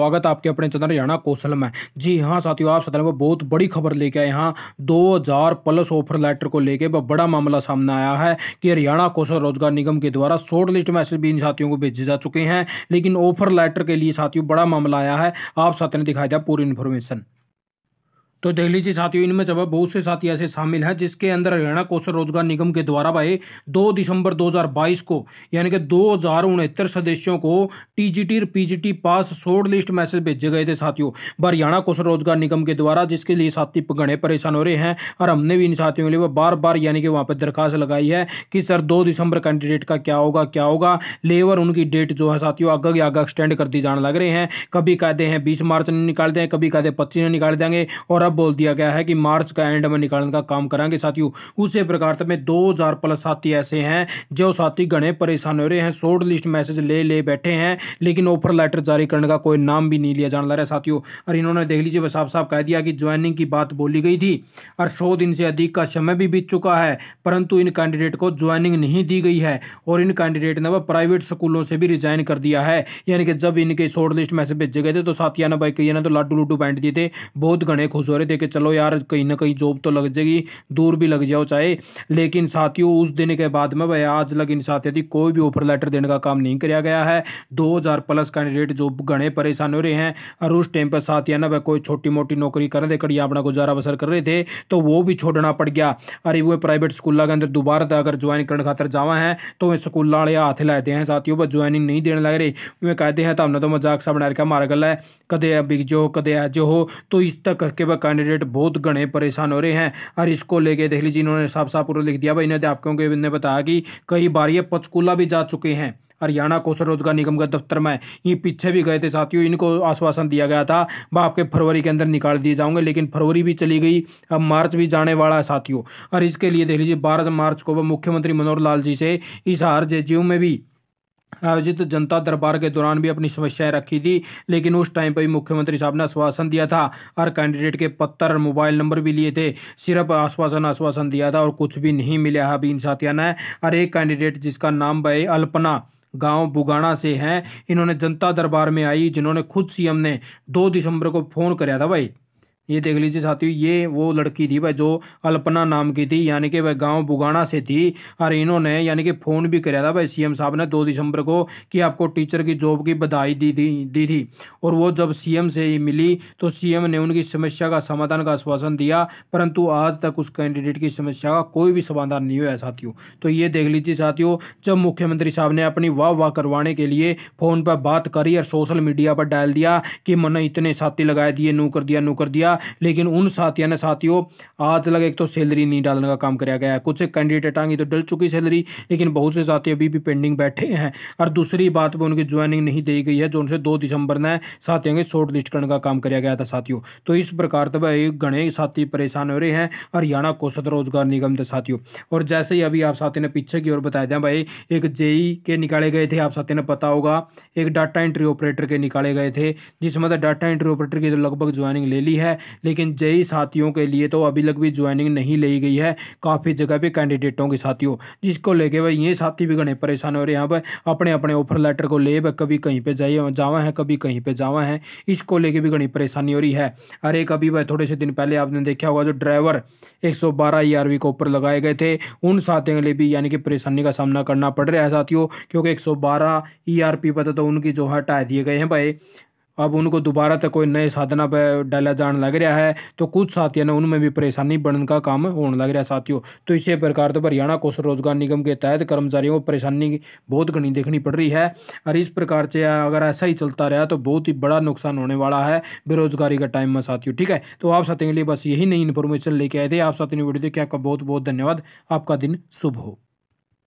स्वागत आपके अपने चैनल हरियाणा कौशल में जी हाँ साथियों आप सदन में बहुत बड़ी खबर लेके आए यहाँ हजार प्लस ऑफर लेटर को लेके बड़ा मामला सामने आया है कि हरियाणा कौशल रोजगार निगम के द्वारा शॉर्ट लिस्ट मैसेज भी इन साथियों को भेजे जा चुके हैं लेकिन ऑफर लेटर के लिए साथियों बड़ा मामला आया है आप साथियों ने दिखाया पूरी इन्फॉर्मेशन तो दहली जी साथियों इनमें जब बहुत से साथी ऐसे शामिल हैं जिसके अंदर हरियाणा कौशल रोजगार निगम के द्वारा भाई दो दिसंबर 2022 को यानी कि दो सदस्यों को टीजीटी और PGT pass short list message भेजे गए थे साथियों हरियाणा कौशल रोजगार निगम के द्वारा जिसके लिए साथी घने परेशान हो रहे हैं और हमने भी इन साथियों के लिए बार बार यानी कि वहाँ पर दरखास्त लगाई है कि सर दो दिसंबर कैंडिडेट का क्या होगा क्या होगा लेबर उनकी डेट जो है साथियों आगे की आगे एक्सटेंड कर दी जाने लग रहे हैं कभी कहते हैं बीस मार्च निकाल दें कभी कहते हैं पच्चीस निकाल देंगे और साफ बोल दिया गया है कि मार्च का एंड में निकालने का काम करेंगे साथियों उसी प्रकार तो में दो हजार प्लस साथी ऐसे हैं जो साथी गणे परेशान हो रहे हैं शॉर्ट लिस्ट मैसेज ले ले बैठे हैं लेकिन ऑफर लेटर जारी करने का कोई नाम भी नहीं लिया जाने लग रहा है साथियों और इन्होंने देख लीजिए साफ साफ कह दिया कि ज्वाइनिंग की बात बोली गई थी और सौ दिन से अधिक का समय भी बीत चुका है परंतु इन कैंडिडेट को ज्वाइनिंग नहीं दी गई है और इन कैंडिडेट ने वह प्राइवेट स्कूलों से भी रिजाइन कर दिया है यानी कि जब इनके शॉर्ट लिस्ट मैसेज भेजे गए थे तो साथिया ने भाई कही तो लाडू लुडू बैंड दिए थे बहुत घने खुश हो रहे करे थे कि चलो यार कहीं ना कहीं जॉब तो लग जाएगी दूर भी लग जाओ चाहे लेकिन साथियों उस दिन के बाद में भाई आज लग इन साथियों की कोई भी ऑफर लेटर देने का काम नहीं किया गया है दो हज़ार प्लस कैंडिडेट जो घने परेशान हो रहे हैं और उस टाइम पर साथियों ना भाई कोई छोटी मोटी नौकरी कर रहे कड़ी अपना गुजारा बसर कर रहे थे तो वो भी छोड़ना पड़ गया अरे वो प्राइवेट स्कूल के अंदर दोबारा अगर ज्वाइन करने खातर जावा है तो वे स्कूल वाले हाथ लाते हैं साथियों पर ज्वाइनिंग नहीं देने लग रहे वे कहते हैं तो हमने तो मजाक सा बना रखा मारा गला है कदे बिक जो कदे आज हो तो इस तक करके वह कैंडिडेट बहुत घने परेशान हो रहे हैं और इसको लेके देख लीजिए इन्होंने साफ साफ पूरा लिख दिया भाई इन्हें अध्यापकों के ने बताया कि कई बार ये पचकूला भी जा चुके हैं हरियाणा कौशल रोजगार निगम का दफ्तर में ये पीछे भी गए थे साथियों इनको आश्वासन दिया गया था वह आपके फरवरी के अंदर निकाल दिए जाऊंगे लेकिन फरवरी भी चली गई अब मार्च भी जाने वाला है साथियों और इसके लिए देख लीजिए बारह मार्च को वह मुख्यमंत्री मनोहर लाल जी से इस हार जेजीयू में भी आयोजित जनता दरबार के दौरान भी अपनी समस्याएं रखी थी लेकिन उस टाइम पर भी मुख्यमंत्री साहब ने आश्वासन दिया था हर कैंडिडेट के पत्थर मोबाइल नंबर भी लिए थे सिर्फ आश्वासन आश्वासन दिया था और कुछ भी नहीं मिला है हाँ, अभी इन साथिया ने हर एक कैंडिडेट जिसका नाम भाई अल्पना गांव बुगाना से हैं इन्होंने जनता दरबार में आई जिन्होंने खुद सीएम ने दो दिसंबर को फोन कराया था भाई ये देख लीजिए साथियों ये वो लड़की थी भाई जो अल्पना नाम की थी यानी कि वह गाँव बुगाना से थी और इन्होंने यानी कि फ़ोन भी कराया था भाई सीएम साहब ने दो दिसंबर को कि आपको टीचर की जॉब की बधाई दी थी दी थी और वो जब सीएम से ही मिली तो सीएम ने उनकी समस्या का समाधान का आश्वासन दिया परंतु आज तक उस कैंडिडेट की समस्या का कोई भी समाधान नहीं हुआ साथियों तो ये देख लीजिए साथियों जब मुख्यमंत्री साहब ने अपनी वाह वाह करवाने के लिए फ़ोन पर बात करी और सोशल मीडिया पर डाल दिया कि मैंने इतने साथी लगाए दिए नू कर दिया नू कर दिया लेकिन उन साथियों ने साथियों आज तक एक तो सैलरी नहीं डालने का काम कराया गया है कुछ कैंडिडेट आगे तो डल चुकी सैलरी लेकिन बहुत से साथी अभी भी पेंडिंग बैठे हैं और दूसरी बात पर उनकी ज्वाइनिंग नहीं दी गई है जो उनसे दो दिसंबर ने साथियों के शॉर्ट लिस्ट करने का काम कराया गया था साथियों तो इस प्रकार तभी तो घने साथी परेशान हो रहे हैं हरियाणा औसत रोजगार निगम के साथियों और जैसे ही अभी आप साथी ने पीछे की ओर बताया दें भाई एक जेई के निकाले गए थे आप साथी ने पता होगा एक डाटा एंट्री ऑपरेटर के निकाले गए थे जिसमें डाटा एंट्री ऑपरेटर की तो लगभग ज्वाइनिंग ले ली है लेकिन जई साथियों के लिए तो अभी तक भी ज्वाइनिंग नहीं ली गई है काफ़ी जगह पे कैंडिडेटों के साथियों जिसको लेके भाई ये साथी भी घने परेशान हो रहे हैं पर अपने अपने ऑफर लेटर को ले कभी कहीं पर जाइए जावा है कभी कहीं पर जावा है इसको लेके भी घनी परेशानी हो रही है अरे कभी भाई थोड़े से दिन पहले आपने देखा होगा जो ड्राइवर एक सौ बारह e को ऊपर लगाए गए थे उन साथियों के लिए भी यानी कि परेशानी का सामना करना पड़ रहा है साथियों क्योंकि एक सौ बारह ई आर पी पता तो उनकी जो हटा दिए गए हैं भाई अब उनको दोबारा तक कोई नए साधना पर डाला जाने लग रहा है तो कुछ साथियों ने उनमें भी परेशानी बनने का काम होने लग रहा है साथियों तो इसी प्रकार तो हरियाणा कौशल रोजगार निगम के तहत कर्मचारियों को परेशानी बहुत घनी देखनी पड़ रही है और इस प्रकार से अगर ऐसा ही चलता रहा तो बहुत ही बड़ा नुकसान होने वाला है बेरोजगारी का टाइम में साथियों ठीक है तो आप साथियों के लिए बस यही नई इन्फॉर्मेशन लेके आए थे आप साथियों वीडियो देखिए आपका बहुत बहुत धन्यवाद आपका दिन शुभ हो